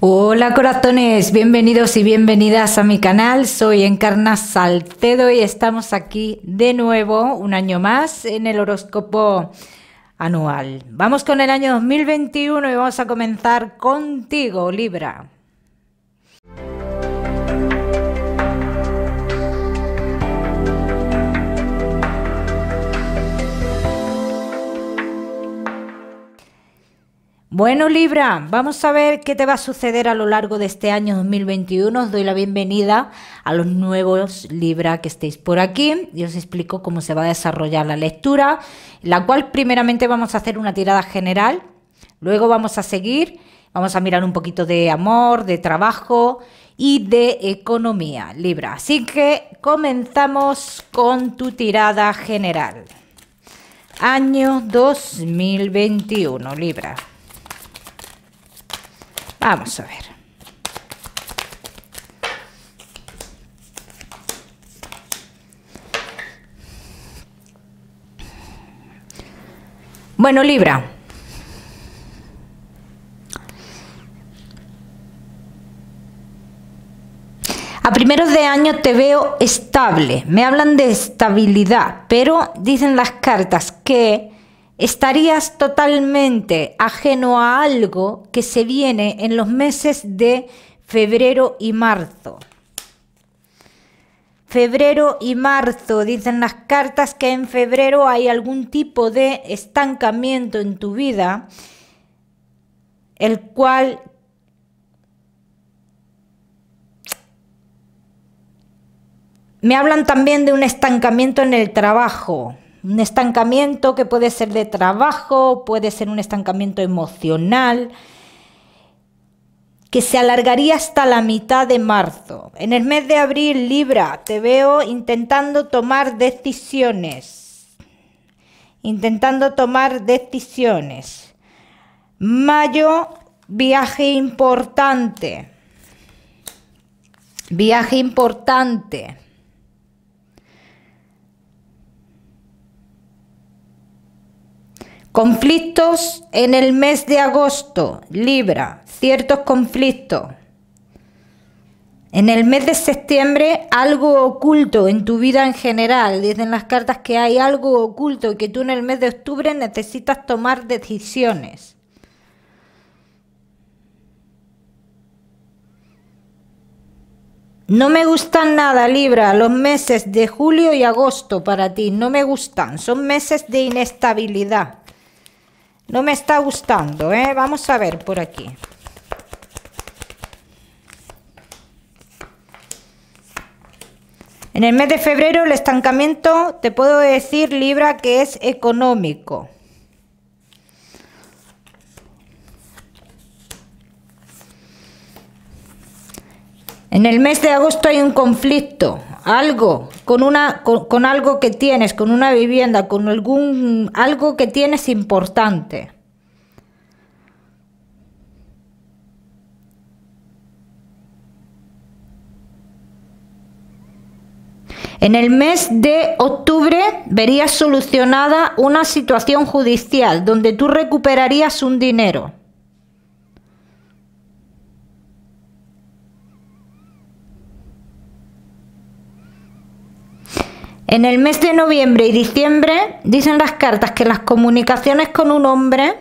Hola corazones, bienvenidos y bienvenidas a mi canal. Soy Encarna Salcedo y estamos aquí de nuevo un año más en el horóscopo anual. Vamos con el año 2021 y vamos a comenzar contigo, Libra. Bueno, Libra, vamos a ver qué te va a suceder a lo largo de este año 2021. Os doy la bienvenida a los nuevos Libra que estéis por aquí y os explico cómo se va a desarrollar la lectura, la cual primeramente vamos a hacer una tirada general, luego vamos a seguir, vamos a mirar un poquito de amor, de trabajo y de economía, Libra. Así que comenzamos con tu tirada general. Año 2021, Libra. Vamos a ver. Bueno, Libra. A primeros de año te veo estable. Me hablan de estabilidad, pero dicen las cartas que estarías totalmente ajeno a algo que se viene en los meses de febrero y marzo. Febrero y marzo, dicen las cartas que en febrero hay algún tipo de estancamiento en tu vida, el cual me hablan también de un estancamiento en el trabajo un estancamiento que puede ser de trabajo, puede ser un estancamiento emocional, que se alargaría hasta la mitad de marzo. En el mes de abril, Libra, te veo intentando tomar decisiones. Intentando tomar decisiones. Mayo, viaje importante. Viaje importante. Conflictos en el mes de agosto, Libra, ciertos conflictos. En el mes de septiembre, algo oculto en tu vida en general. Dicen las cartas que hay algo oculto y que tú en el mes de octubre necesitas tomar decisiones. No me gustan nada, Libra, los meses de julio y agosto para ti. No me gustan. Son meses de inestabilidad. No me está gustando, ¿eh? Vamos a ver por aquí. En el mes de febrero el estancamiento, te puedo decir, Libra, que es económico. En el mes de agosto hay un conflicto, algo, con, una, con, algo que tienes, con una vivienda, con algún, algo que tienes importante. En el mes de octubre verías solucionada una situación judicial donde tú recuperarías un dinero. En el mes de noviembre y diciembre dicen las cartas que las comunicaciones con un hombre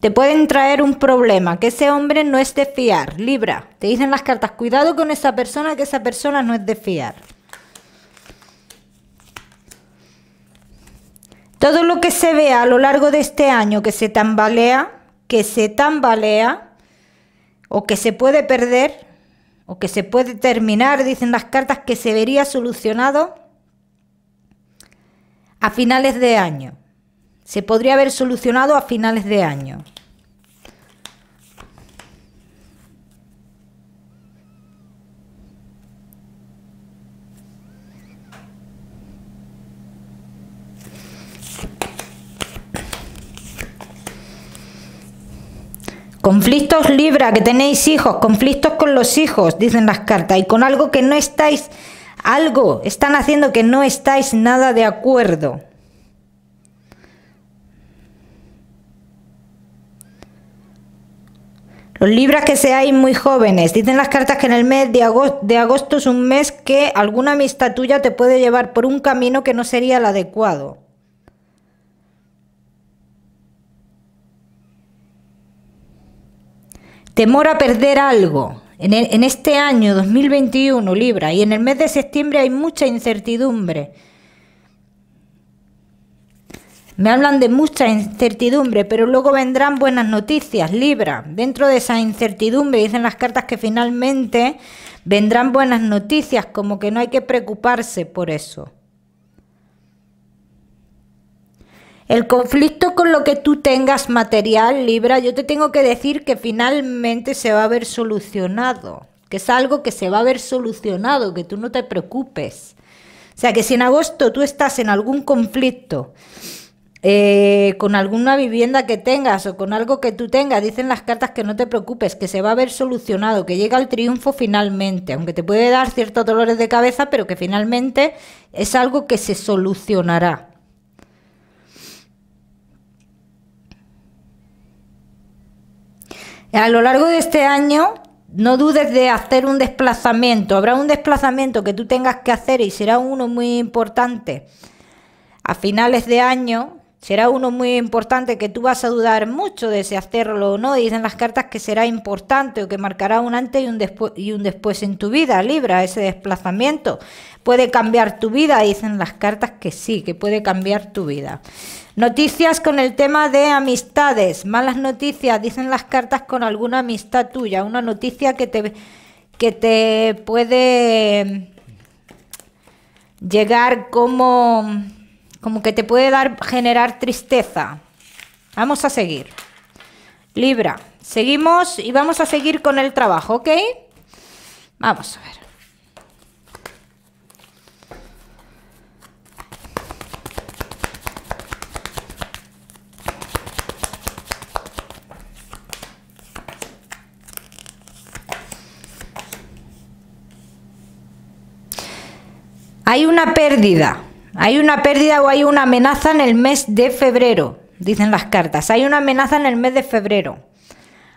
te pueden traer un problema, que ese hombre no es de fiar. Libra, te dicen las cartas, cuidado con esa persona, que esa persona no es de fiar. Todo lo que se vea a lo largo de este año que se tambalea, que se tambalea, o que se puede perder, o que se puede terminar, dicen las cartas, que se vería solucionado a finales de año. Se podría haber solucionado a finales de año. Conflictos Libra, que tenéis hijos, conflictos con los hijos, dicen las cartas, y con algo que no estáis algo están haciendo que no estáis nada de acuerdo. Los libras que seáis muy jóvenes, dicen las cartas que en el mes de agosto, de agosto es un mes que alguna amistad tuya te puede llevar por un camino que no sería el adecuado. Temor a perder algo. En, este año 2021, Libra, y en el mes de septiembre hay mucha incertidumbre. Me hablan de mucha incertidumbre, pero luego vendrán buenas noticias, Libra. Dentro de esa incertidumbre dicen las cartas que finalmente vendrán buenas noticias, como que no hay que preocuparse por eso. El conflicto con lo que tú tengas material, Libra, yo te tengo que decir que finalmente se va a ver solucionado, que es algo que se va a ver solucionado, que tú no te preocupes. O sea, que si en agosto tú estás en algún conflicto eh, con alguna vivienda que tengas o con algo que tú tengas, dicen las cartas que no te preocupes, que se va a ver solucionado, que llega el triunfo finalmente, aunque te puede dar ciertos dolores de cabeza, pero que finalmente es algo que se solucionará. A lo largo de este año, no dudes de hacer un desplazamiento. Habrá un desplazamiento que tú tengas que hacer y será uno muy importante a finales de año Será uno muy importante que tú vas a dudar mucho de si hacerlo o no. Dicen las cartas que será importante o que marcará un antes y un, después, y un después en tu vida. Libra, ese desplazamiento puede cambiar tu vida. Dicen las cartas que sí, que puede cambiar tu vida. Noticias con el tema de amistades. Malas noticias, dicen las cartas con alguna amistad tuya. Una noticia que te, que te puede llegar como como que te puede dar, generar tristeza. Vamos a seguir. Libra, seguimos y vamos a seguir con el trabajo, ¿ok? Vamos a ver. Hay una pérdida. Hay una pérdida o hay una amenaza en el mes de febrero, dicen las cartas. Hay una amenaza en el mes de febrero.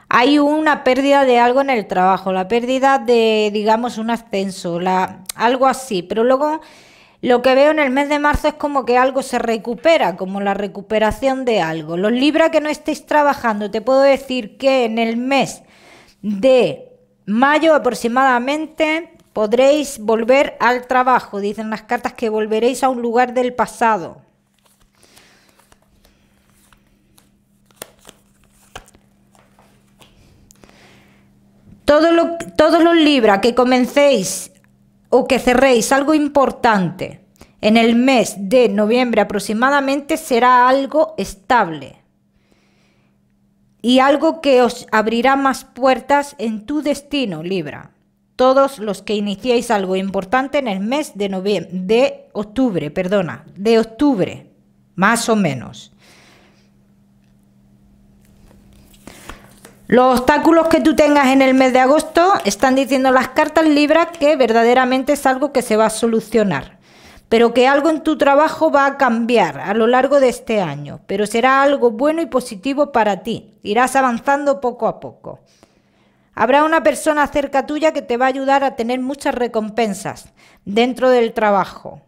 Hay una pérdida de algo en el trabajo, la pérdida de, digamos, un ascenso, algo así. Pero luego lo que veo en el mes de marzo es como que algo se recupera, como la recuperación de algo. Los Libra que no estéis trabajando, te puedo decir que en el mes de mayo aproximadamente Podréis volver al trabajo, dicen las cartas, que volveréis a un lugar del pasado. Todo lo, todos los Libra que comencéis o que cerréis algo importante en el mes de noviembre aproximadamente será algo estable y algo que os abrirá más puertas en tu destino, Libra todos los que iniciéis algo importante en el mes de, de octubre, perdona, de octubre, más o menos. Los obstáculos que tú tengas en el mes de agosto están diciendo las cartas Libra que verdaderamente es algo que se va a solucionar, pero que algo en tu trabajo va a cambiar a lo largo de este año, pero será algo bueno y positivo para ti. Irás avanzando poco a poco. Habrá una persona cerca tuya que te va a ayudar a tener muchas recompensas dentro del trabajo.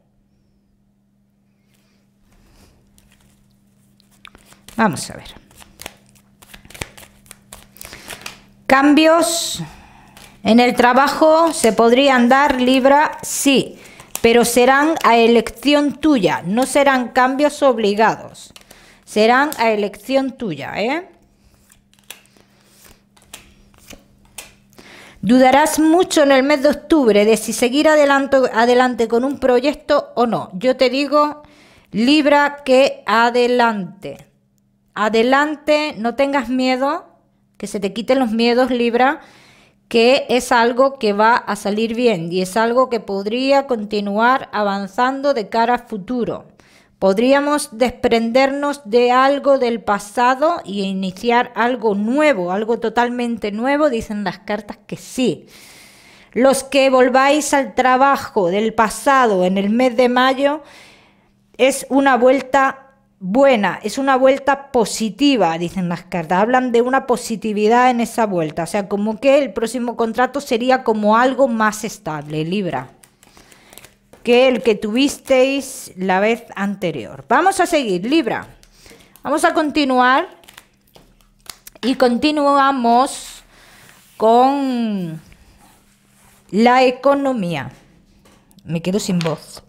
Vamos a ver. Cambios en el trabajo se podrían dar Libra, sí, pero serán a elección tuya, no serán cambios obligados, serán a elección tuya, ¿eh? Dudarás mucho en el mes de octubre de si seguir adelante, adelante con un proyecto o no. Yo te digo, Libra, que adelante. Adelante, no tengas miedo, que se te quiten los miedos, Libra, que es algo que va a salir bien y es algo que podría continuar avanzando de cara a futuro. Podríamos desprendernos de algo del pasado y iniciar algo nuevo, algo totalmente nuevo, dicen las cartas que sí. Los que volváis al trabajo del pasado en el mes de mayo es una vuelta buena, es una vuelta positiva, dicen las cartas. Hablan de una positividad en esa vuelta, o sea, como que el próximo contrato sería como algo más estable, Libra que el que tuvisteis la vez anterior. Vamos a seguir, Libra. Vamos a continuar y continuamos con la economía. Me quedo sin voz.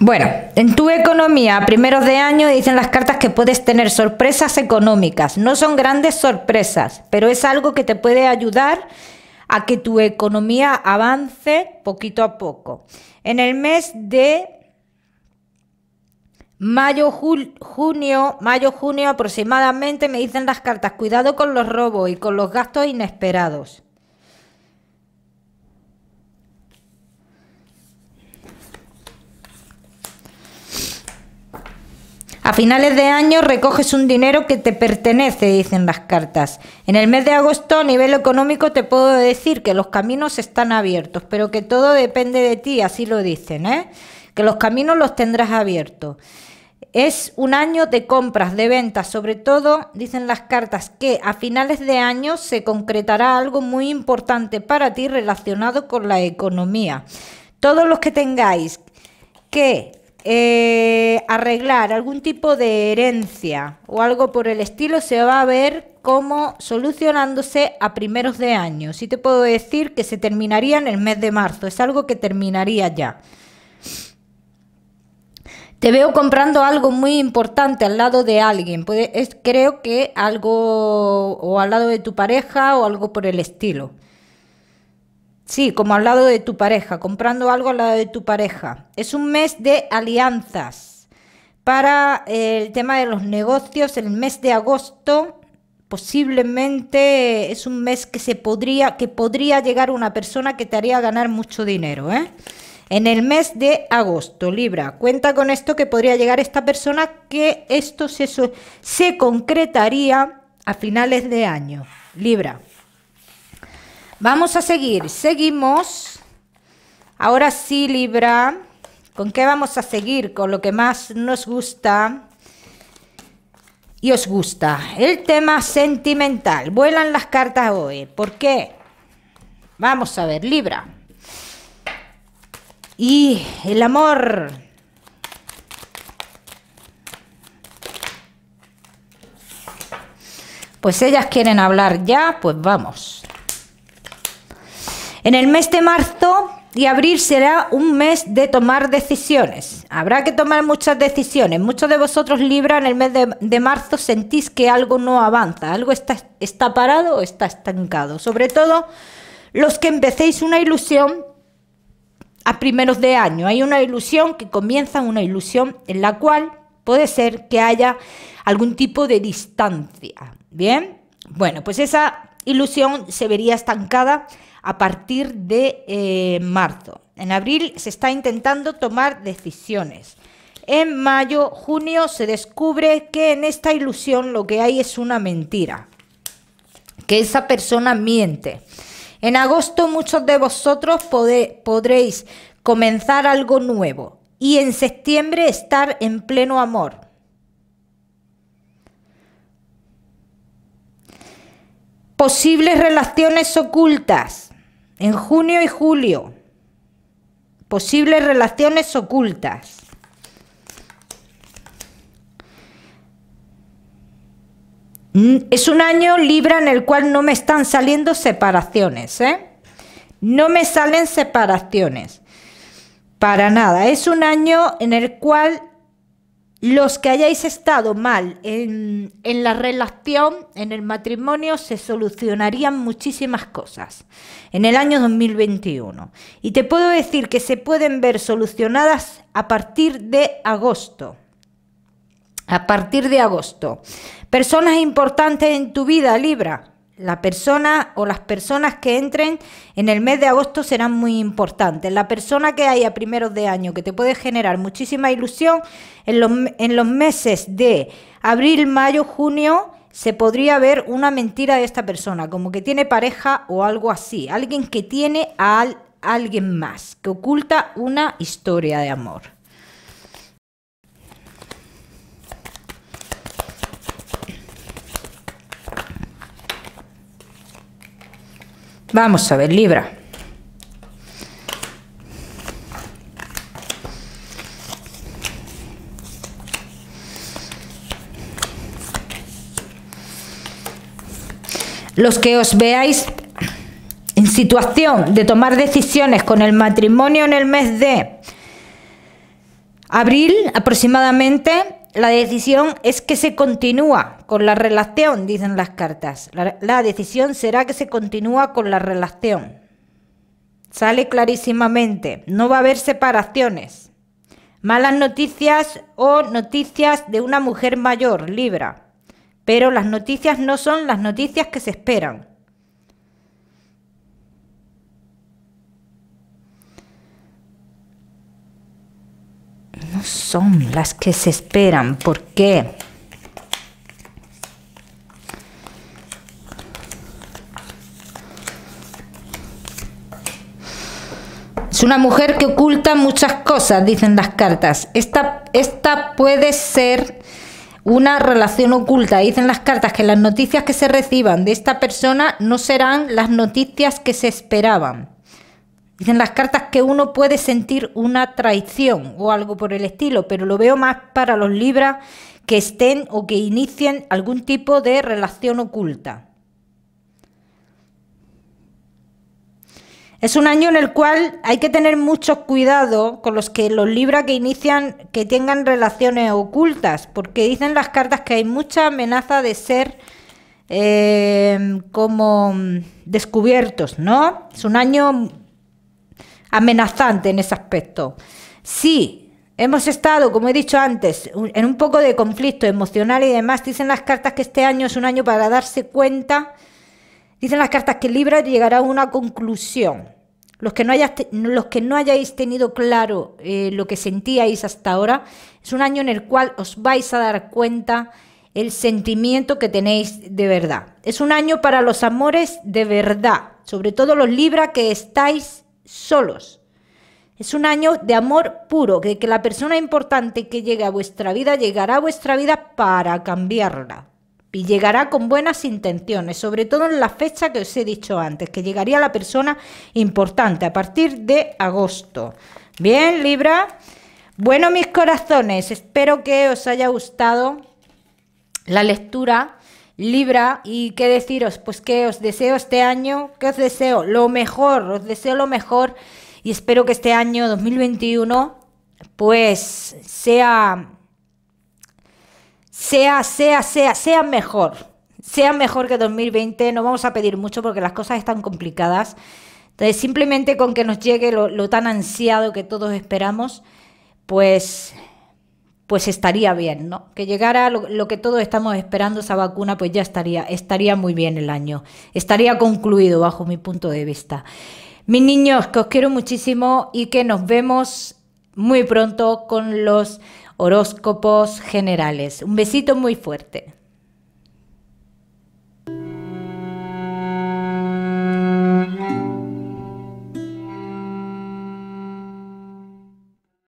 Bueno, en tu economía a primeros de año dicen las cartas que puedes tener sorpresas económicas. No son grandes sorpresas, pero es algo que te puede ayudar a que tu economía avance poquito a poco. En el mes de mayo, junio, mayo, junio aproximadamente me dicen las cartas, cuidado con los robos y con los gastos inesperados. A finales de año recoges un dinero que te pertenece, dicen las cartas. En el mes de agosto, a nivel económico, te puedo decir que los caminos están abiertos, pero que todo depende de ti, así lo dicen, ¿eh? Que los caminos los tendrás abiertos. Es un año de compras, de ventas, sobre todo dicen las cartas que a finales de año se concretará algo muy importante para ti relacionado con la economía. Todos los que tengáis que eh, arreglar algún tipo de herencia o algo por el estilo, se va a ver como solucionándose a primeros de año. Si te puedo decir que se terminaría en el mes de marzo, es algo que terminaría ya. Te veo comprando algo muy importante al lado de alguien. creo que algo o al lado de tu pareja o algo por el estilo. Sí, como al lado de tu pareja, comprando algo al lado de tu pareja. Es un mes de alianzas. Para eh, el tema de los negocios, el mes de agosto posiblemente eh, es un mes que se podría que podría llegar una persona que te haría ganar mucho dinero, ¿eh? En el mes de agosto, Libra, cuenta con esto que podría llegar esta persona que esto se, se concretaría a finales de año, Libra. Vamos a seguir, seguimos. Ahora sí, Libra, ¿con qué vamos a seguir? Con lo que más nos gusta y os gusta. El tema sentimental. Vuelan las cartas hoy. ¿Por qué? Vamos a ver, Libra. Y el amor. Pues ellas quieren hablar ya, pues vamos. En el mes de marzo y abril será un mes de tomar decisiones. Habrá que tomar muchas decisiones. Muchos de vosotros, Libra, en el mes de, marzo sentís que algo no avanza, algo está, está parado o está estancado. Sobre todo los que empecéis una ilusión a primeros de año. Hay una ilusión que comienza, una ilusión en la cual puede ser que haya algún tipo de distancia. ¿Bien? Bueno, pues esa ilusión se vería estancada a partir de eh, marzo. En abril se está intentando tomar decisiones. En mayo, junio se descubre que en esta ilusión lo que hay es una mentira, que esa persona miente. En agosto muchos de vosotros podréis comenzar algo nuevo y en septiembre estar en pleno amor. Posibles relaciones ocultas. En junio y julio, posibles relaciones ocultas. Mm, es un año Libra en el cual no me están saliendo separaciones, ¿eh? No me salen separaciones. Para nada. Es un año en el cual los que hayáis estado mal en, la relación, en el matrimonio, se solucionarían muchísimas cosas en el año 2021. Y te puedo decir que se pueden ver solucionadas a partir de agosto. A partir de agosto. Personas importantes en tu vida, Libra la persona o las personas que entren en el mes de agosto serán muy importantes. La persona que hay a primeros de año que te puede generar muchísima ilusión en los, meses de abril, mayo, junio se podría ver una mentira de esta persona, como que tiene pareja o algo así, alguien que tiene a alguien más, que oculta una historia de amor. Vamos a ver, Libra. Los que os veáis en situación de tomar decisiones con el matrimonio en el mes de abril aproximadamente, la decisión es que se continúa con la relación, dicen las cartas. La, decisión será que se continúa con la relación. Sale clarísimamente. No va a haber separaciones. Malas noticias o noticias de una mujer mayor, Libra. Pero las noticias no son las noticias que se esperan. son las que se esperan. porque qué? Es una mujer que oculta muchas cosas, dicen las cartas. esta puede ser una relación oculta. Dicen las cartas que las noticias que se reciban de esta persona no serán las noticias que se esperaban. Dicen las cartas que uno puede sentir una traición o algo por el estilo, pero lo veo más para los libras que estén o que inicien algún tipo de relación oculta. Es un año en el cual hay que tener mucho cuidado con los que los libras que inician que tengan relaciones ocultas, porque dicen las cartas que hay mucha amenaza de ser eh, como descubiertos, ¿no? Es un año amenazante en ese aspecto. Sí, Hemos estado, como he dicho antes, en un poco de conflicto emocional y demás. Dicen las cartas que este año es un año para darse cuenta. Dicen las cartas que Libra llegará a una conclusión. Los que no, los que no hayáis tenido claro eh, lo que sentíais hasta ahora, es un año en el cual os vais a dar cuenta el sentimiento que tenéis de verdad. Es un año para los amores de verdad, sobre todo los Libra que estáis solos. Es un año de amor puro, que la persona importante que llegue a vuestra vida llegará a vuestra vida para cambiarla. Y llegará con buenas intenciones, sobre todo en la fecha que os he dicho antes, que llegaría la persona importante a partir de agosto. Bien, Libra. Bueno, mis corazones, espero que os haya gustado la lectura Libra, y qué deciros, pues que os deseo este año, que os deseo lo mejor, os deseo lo mejor y espero que este año 2021 pues sea sea sea sea sea mejor, sea mejor que 2020, no vamos a pedir mucho porque las cosas están complicadas. Entonces, simplemente con que nos llegue lo, lo tan ansiado que todos esperamos, pues pues estaría bien, ¿no? Que llegara lo, que todos estamos esperando, esa vacuna, pues ya estaría, estaría muy bien el año. Estaría concluido bajo mi punto de vista. Mis niños, que os quiero muchísimo y que nos vemos muy pronto con los horóscopos generales. Un besito muy fuerte.